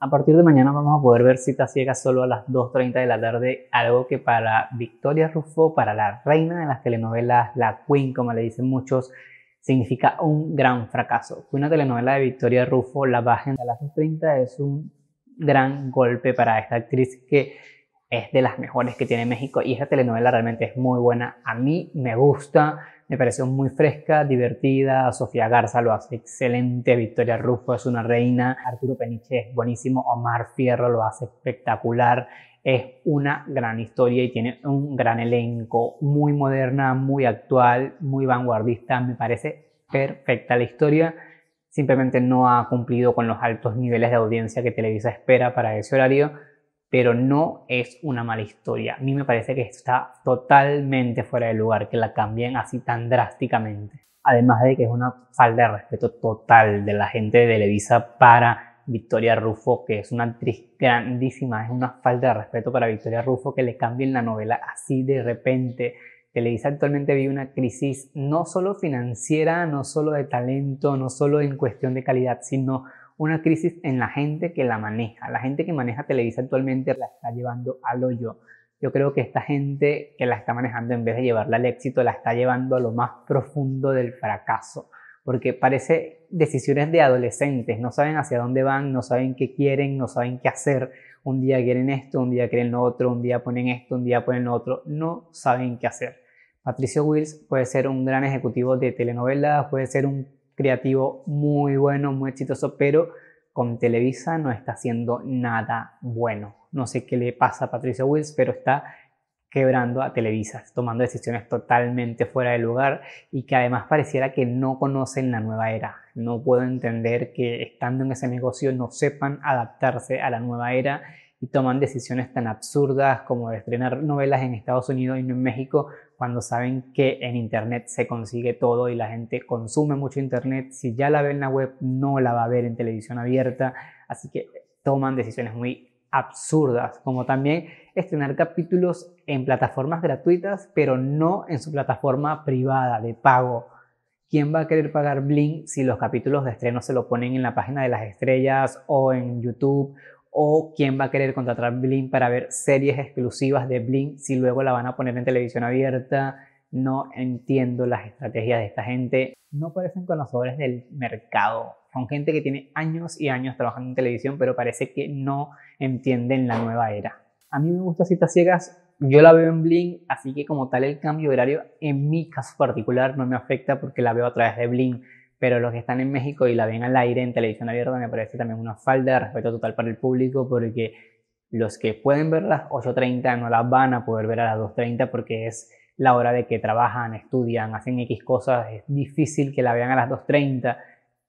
A partir de mañana vamos a poder ver citas Ciega solo a las 2.30 de la tarde, algo que para Victoria Rufo, para la reina de las telenovelas, la Queen, como le dicen muchos, significa un gran fracaso. una telenovela de Victoria Rufo, La Baja a las 2.30 es un gran golpe para esta actriz que es de las mejores que tiene México y esta telenovela realmente es muy buena. A mí me gusta, me pareció muy fresca, divertida. Sofía Garza lo hace excelente, Victoria Rufo es una reina, Arturo Peniche es buenísimo, Omar Fierro lo hace espectacular. Es una gran historia y tiene un gran elenco, muy moderna, muy actual, muy vanguardista. Me parece perfecta la historia simplemente no ha cumplido con los altos niveles de audiencia que Televisa espera para ese horario, pero no es una mala historia. A mí me parece que está totalmente fuera de lugar que la cambien así tan drásticamente. Además de que es una falta de respeto total de la gente de Televisa para Victoria Rufo, que es una actriz grandísima, es una falta de respeto para Victoria Rufo que le cambien la novela así de repente. Televisa actualmente vive una crisis no solo financiera, no solo de talento, no solo en cuestión de calidad, sino una crisis en la gente que la maneja. La gente que maneja Televisa actualmente la está llevando al hoyo. Yo creo que esta gente que la está manejando, en vez de llevarla al éxito, la está llevando a lo más profundo del fracaso. Porque parece decisiones de adolescentes, no saben hacia dónde van, no saben qué quieren, no saben qué hacer. Un día quieren esto, un día quieren lo otro, un día ponen esto, un día ponen lo otro. No saben qué hacer. Patricio Wills puede ser un gran ejecutivo de telenovelas, puede ser un creativo muy bueno, muy exitoso, pero con Televisa no está haciendo nada bueno. No sé qué le pasa a Patricia Wills, pero está quebrando a Televisa, tomando decisiones totalmente fuera de lugar y que además pareciera que no conocen la nueva era. No puedo entender que estando en ese negocio no sepan adaptarse a la nueva era y toman decisiones tan absurdas como estrenar novelas en Estados Unidos y no en México cuando saben que en Internet se consigue todo y la gente consume mucho Internet. Si ya la ve en la web, no la va a ver en televisión abierta. Así que toman decisiones muy absurdas, como también estrenar capítulos en plataformas gratuitas, pero no en su plataforma privada de pago. ¿Quién va a querer pagar Blink si los capítulos de estreno se lo ponen en la página de las estrellas o en YouTube o quién va a querer contratar Bling para ver series exclusivas de Bling si luego la van a poner en televisión abierta. No entiendo las estrategias de esta gente. No parecen conocedores del mercado. Son gente que tiene años y años trabajando en televisión, pero parece que no entienden la nueva era. A mí me gusta citas ciegas. Yo la veo en Blink, así que como tal el cambio de horario en mi caso particular no me afecta porque la veo a través de Bling pero los que están en México y la ven al aire en televisión abierta me parece también una falda de respeto total para el público porque los que pueden ver las 8.30 no las van a poder ver a las 2.30 porque es la hora de que trabajan, estudian, hacen X cosas, es difícil que la vean a las 2.30,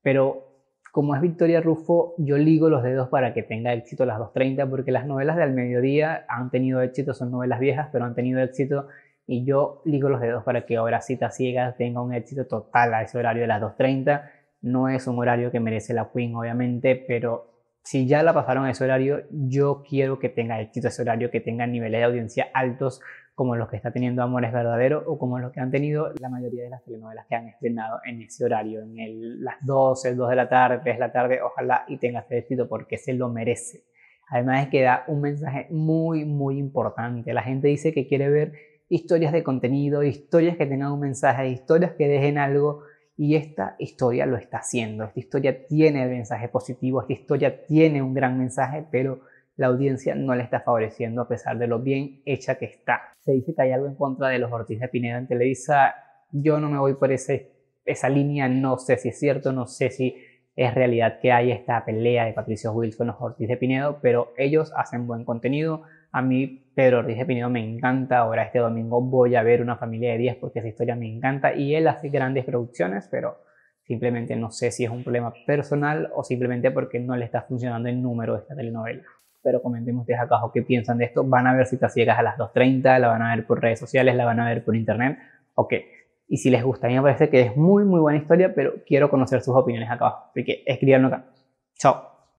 pero como es Victoria Rufo, yo ligo los dedos para que tenga éxito a las 2.30 porque las novelas del mediodía han tenido éxito, son novelas viejas, pero han tenido éxito y yo ligo los dedos para que ahora Cita Ciegas tenga un éxito total a ese horario de las 2.30. No es un horario que merece la Queen, obviamente, pero si ya la pasaron a ese horario, yo quiero que tenga éxito ese horario, que tenga niveles de audiencia altos como los que está teniendo Amores Verdadero o como los que han tenido la mayoría de las telenovelas que han estrenado en ese horario, en el, las el 2 de la tarde, 3 de la tarde, ojalá y tenga ese éxito porque se lo merece. Además es que da un mensaje muy, muy importante. La gente dice que quiere ver historias de contenido, historias que tengan un mensaje, historias que dejen algo. Y esta historia lo está haciendo. Esta historia tiene el mensaje positivo, esta historia tiene un gran mensaje, pero la audiencia no la está favoreciendo a pesar de lo bien hecha que está. Se dice que hay algo en contra de los Ortiz de Pinedo en Televisa. Yo no me voy por ese, esa línea, no sé si es cierto, no sé si es realidad que hay esta pelea de Patricio Wilson, los Ortiz de Pinedo, pero ellos hacen buen contenido, a mí Pedro Ruiz de Pinedo me encanta, ahora este domingo voy a ver Una familia de 10 porque esa historia me encanta y él hace grandes producciones, pero simplemente no sé si es un problema personal o simplemente porque no le está funcionando el número de esta telenovela. Pero comentemos ustedes acá qué piensan de esto. Van a ver si citas ciegas a las 2.30, la van a ver por redes sociales, la van a ver por internet. Ok. Y si les gusta, a mí me parece que es muy, muy buena historia, pero quiero conocer sus opiniones acá abajo. Así que escribanlo acá. Chao.